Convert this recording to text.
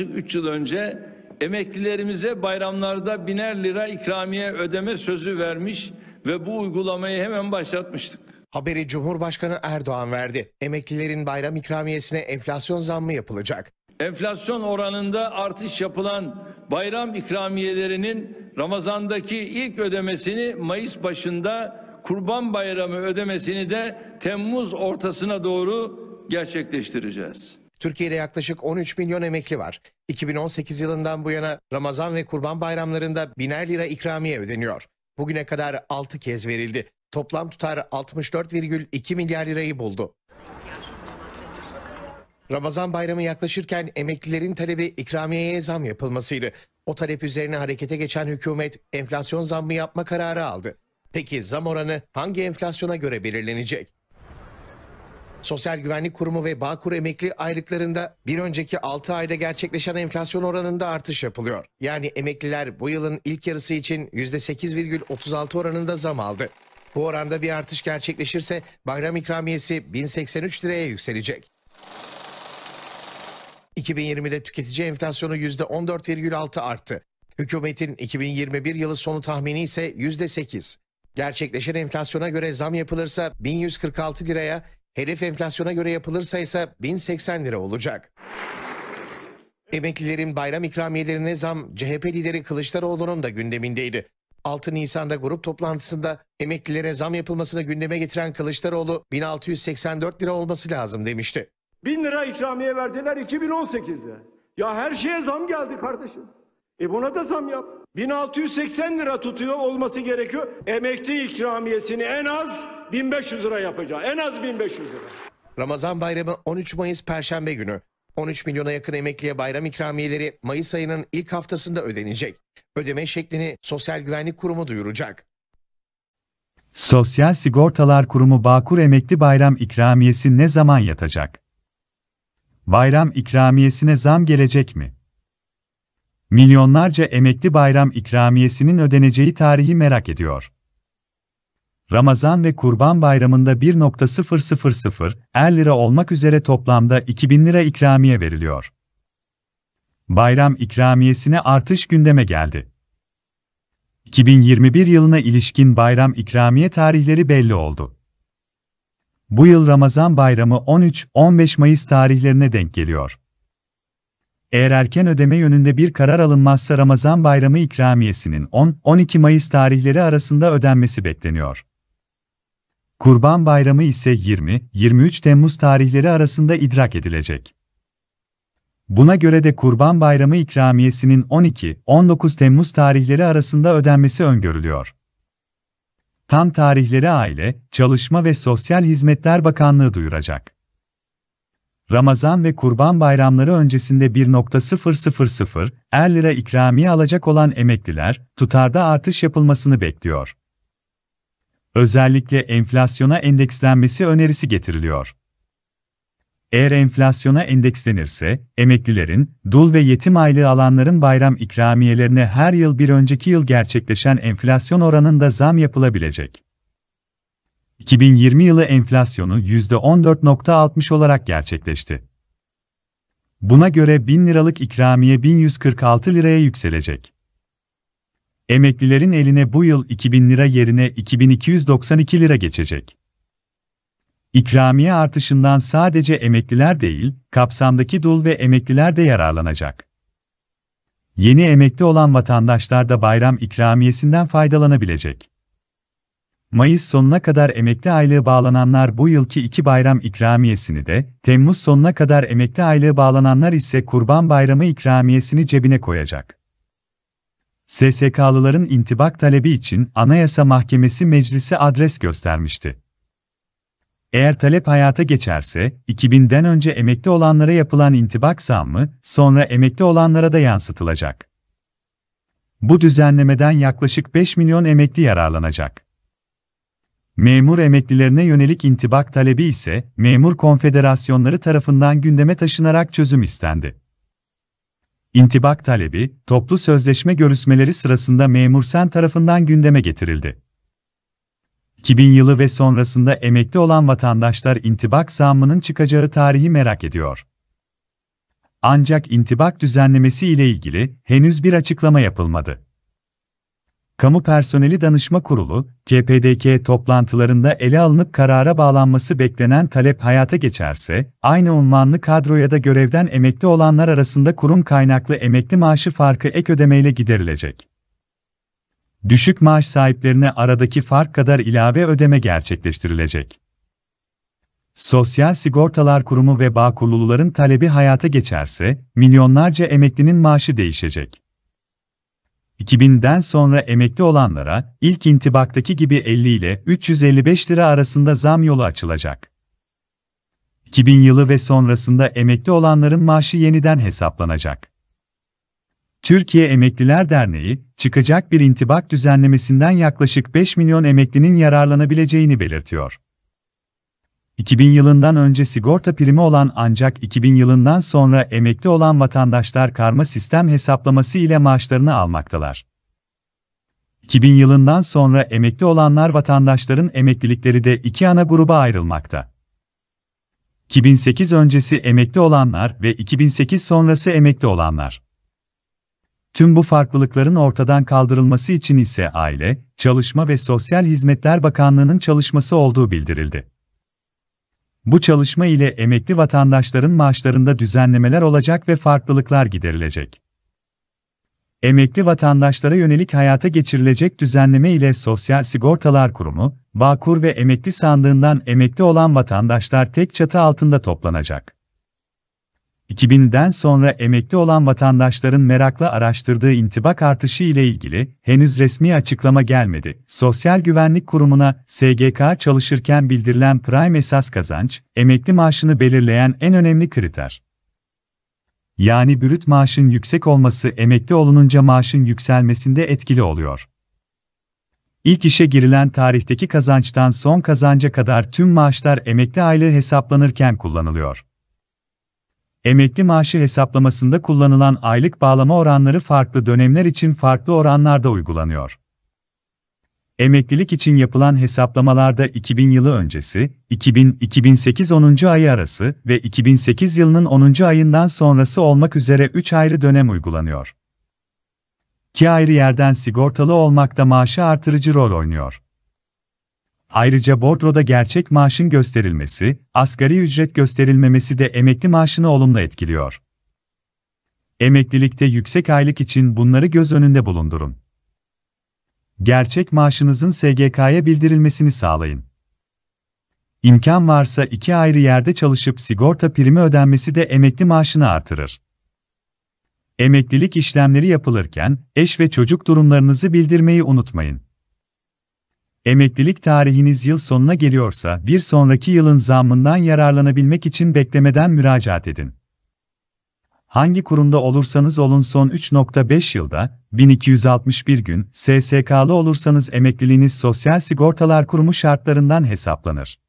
Yaklaşık 3 yıl önce emeklilerimize bayramlarda biner lira ikramiye ödeme sözü vermiş ve bu uygulamayı hemen başlatmıştık. Haberi Cumhurbaşkanı Erdoğan verdi. Emeklilerin bayram ikramiyesine enflasyon zammı yapılacak. Enflasyon oranında artış yapılan bayram ikramiyelerinin Ramazan'daki ilk ödemesini Mayıs başında Kurban Bayramı ödemesini de Temmuz ortasına doğru gerçekleştireceğiz. Türkiye'de yaklaşık 13 milyon emekli var. 2018 yılından bu yana Ramazan ve Kurban bayramlarında biner lira ikramiye ödeniyor. Bugüne kadar 6 kez verildi. Toplam tutar 64,2 milyar lirayı buldu. Ramazan bayramı yaklaşırken emeklilerin talebi ikramiyeye zam yapılmasıydı. O talep üzerine harekete geçen hükümet enflasyon zammı yapma kararı aldı. Peki zam oranı hangi enflasyona göre belirlenecek? Sosyal Güvenlik Kurumu ve Bağkur emekli aylıklarında bir önceki 6 ayda gerçekleşen enflasyon oranında artış yapılıyor. Yani emekliler bu yılın ilk yarısı için %8,36 oranında zam aldı. Bu oranda bir artış gerçekleşirse bayram ikramiyesi 1083 liraya yükselecek. 2020'de tüketici enflasyonu %14,6 arttı. Hükümetin 2021 yılı sonu tahmini ise %8. Gerçekleşen enflasyona göre zam yapılırsa 1146 liraya, Hedef enflasyona göre yapılırsa ise 1080 lira olacak. Emeklilerin bayram ikramiyelerine zam CHP lideri Kılıçdaroğlu'nun da gündemindeydi. 6 Nisan'da grup toplantısında emeklilere zam yapılmasını gündeme getiren Kılıçdaroğlu 1684 lira olması lazım demişti. 1000 lira ikramiye verdiler 2018'de. Ya her şeye zam geldi kardeşim. E buna da zam yap. 1680 lira tutuyor olması gerekiyor. Emekli ikramiyesini en az 1500 lira yapacağım. En az 1500 lira. Ramazan bayramı 13 Mayıs Perşembe günü. 13 milyona yakın emekliye bayram ikramiyeleri Mayıs ayının ilk haftasında ödenecek. Ödeme şeklini Sosyal Güvenlik Kurumu duyuracak. Sosyal Sigortalar Kurumu Bağkur Emekli Bayram ikramiyesi ne zaman yatacak? Bayram ikramiyesine zam gelecek mi? Milyonlarca emekli bayram ikramiyesinin ödeneceği tarihi merak ediyor. Ramazan ve Kurban Bayramı'nda 1.000 er lira olmak üzere toplamda 2000 lira ikramiye veriliyor. Bayram ikramiyesine artış gündeme geldi. 2021 yılına ilişkin bayram ikramiye tarihleri belli oldu. Bu yıl Ramazan Bayramı 13-15 Mayıs tarihlerine denk geliyor. Eğer erken ödeme yönünde bir karar alınmazsa Ramazan Bayramı ikramiyesinin 10-12 Mayıs tarihleri arasında ödenmesi bekleniyor. Kurban Bayramı ise 20-23 Temmuz tarihleri arasında idrak edilecek. Buna göre de Kurban Bayramı ikramiyesinin 12-19 Temmuz tarihleri arasında ödenmesi öngörülüyor. Tam tarihleri Aile, Çalışma ve Sosyal Hizmetler Bakanlığı duyuracak. Ramazan ve Kurban bayramları öncesinde 1.000 er lira ikramiye alacak olan emekliler, tutarda artış yapılmasını bekliyor. Özellikle enflasyona endekslenmesi önerisi getiriliyor. Eğer enflasyona endekslenirse, emeklilerin, dul ve yetim aylığı alanların bayram ikramiyelerine her yıl bir önceki yıl gerçekleşen enflasyon oranında zam yapılabilecek. 2020 yılı enflasyonu %14.60 olarak gerçekleşti. Buna göre 1000 liralık ikramiye 1146 liraya yükselecek. Emeklilerin eline bu yıl 2000 lira yerine 2292 lira geçecek. İkramiye artışından sadece emekliler değil, kapsamdaki dul ve emekliler de yararlanacak. Yeni emekli olan vatandaşlar da bayram ikramiyesinden faydalanabilecek. Mayıs sonuna kadar emekli aylığı bağlananlar bu yılki iki bayram ikramiyesini de, Temmuz sonuna kadar emekli aylığı bağlananlar ise Kurban Bayramı ikramiyesini cebine koyacak. SSK'lıların intibak talebi için Anayasa Mahkemesi Meclisi adres göstermişti. Eğer talep hayata geçerse, 2000'den önce emekli olanlara yapılan intibak zammı, sonra emekli olanlara da yansıtılacak. Bu düzenlemeden yaklaşık 5 milyon emekli yararlanacak. Memur emeklilerine yönelik intibak talebi ise memur konfederasyonları tarafından gündeme taşınarak çözüm istendi. İntibak talebi, toplu sözleşme görüşmeleri sırasında Memur Sen tarafından gündeme getirildi. 2000 yılı ve sonrasında emekli olan vatandaşlar intibak zammının çıkacağı tarihi merak ediyor. Ancak intibak düzenlemesi ile ilgili henüz bir açıklama yapılmadı. Kamu Personeli Danışma Kurulu, CPDK toplantılarında ele alınıp karara bağlanması beklenen talep hayata geçerse, aynı unvanlı kadro ya da görevden emekli olanlar arasında kurum kaynaklı emekli maaşı farkı ek ödemeyle giderilecek. Düşük maaş sahiplerine aradaki fark kadar ilave ödeme gerçekleştirilecek. Sosyal Sigortalar Kurumu ve Bağkurluların talebi hayata geçerse, milyonlarca emeklinin maaşı değişecek. 2000'den sonra emekli olanlara ilk intibaktaki gibi 50 ile 355 lira arasında zam yolu açılacak. 2000 yılı ve sonrasında emekli olanların maaşı yeniden hesaplanacak. Türkiye Emekliler Derneği, çıkacak bir intibak düzenlemesinden yaklaşık 5 milyon emeklinin yararlanabileceğini belirtiyor. 2000 yılından önce sigorta primi olan ancak 2000 yılından sonra emekli olan vatandaşlar karma sistem hesaplaması ile maaşlarını almaktalar. 2000 yılından sonra emekli olanlar vatandaşların emeklilikleri de iki ana gruba ayrılmakta. 2008 öncesi emekli olanlar ve 2008 sonrası emekli olanlar. Tüm bu farklılıkların ortadan kaldırılması için ise Aile, Çalışma ve Sosyal Hizmetler Bakanlığı'nın çalışması olduğu bildirildi. Bu çalışma ile emekli vatandaşların maaşlarında düzenlemeler olacak ve farklılıklar giderilecek. Emekli vatandaşlara yönelik hayata geçirilecek düzenleme ile Sosyal Sigortalar Kurumu, Bağkur ve Emekli Sandığından emekli olan vatandaşlar tek çatı altında toplanacak. 2000'den sonra emekli olan vatandaşların merakla araştırdığı intibak artışı ile ilgili henüz resmi açıklama gelmedi. Sosyal Güvenlik Kurumu'na SGK çalışırken bildirilen prime esas kazanç, emekli maaşını belirleyen en önemli kriter. Yani brüt maaşın yüksek olması emekli olununca maaşın yükselmesinde etkili oluyor. İlk işe girilen tarihteki kazançtan son kazanca kadar tüm maaşlar emekli aylığı hesaplanırken kullanılıyor. Emekli maaşı hesaplamasında kullanılan aylık bağlama oranları farklı dönemler için farklı oranlarda uygulanıyor. Emeklilik için yapılan hesaplamalarda 2000 yılı öncesi, 2000-2008 10. ayı arası ve 2008 yılının 10. ayından sonrası olmak üzere 3 ayrı dönem uygulanıyor. İki ayrı yerden sigortalı olmak da maaşı artırıcı rol oynuyor. Ayrıca bordroda gerçek maaşın gösterilmesi, asgari ücret gösterilmemesi de emekli maaşını olumlu etkiliyor. Emeklilikte yüksek aylık için bunları göz önünde bulundurun. Gerçek maaşınızın SGK'ya bildirilmesini sağlayın. İmkan varsa iki ayrı yerde çalışıp sigorta primi ödenmesi de emekli maaşını artırır. Emeklilik işlemleri yapılırken eş ve çocuk durumlarınızı bildirmeyi unutmayın. Emeklilik tarihiniz yıl sonuna geliyorsa bir sonraki yılın zammından yararlanabilmek için beklemeden müracaat edin. Hangi kurumda olursanız olun son 3.5 yılda 1261 gün SSK'lı olursanız emekliliğiniz Sosyal Sigortalar Kurumu şartlarından hesaplanır.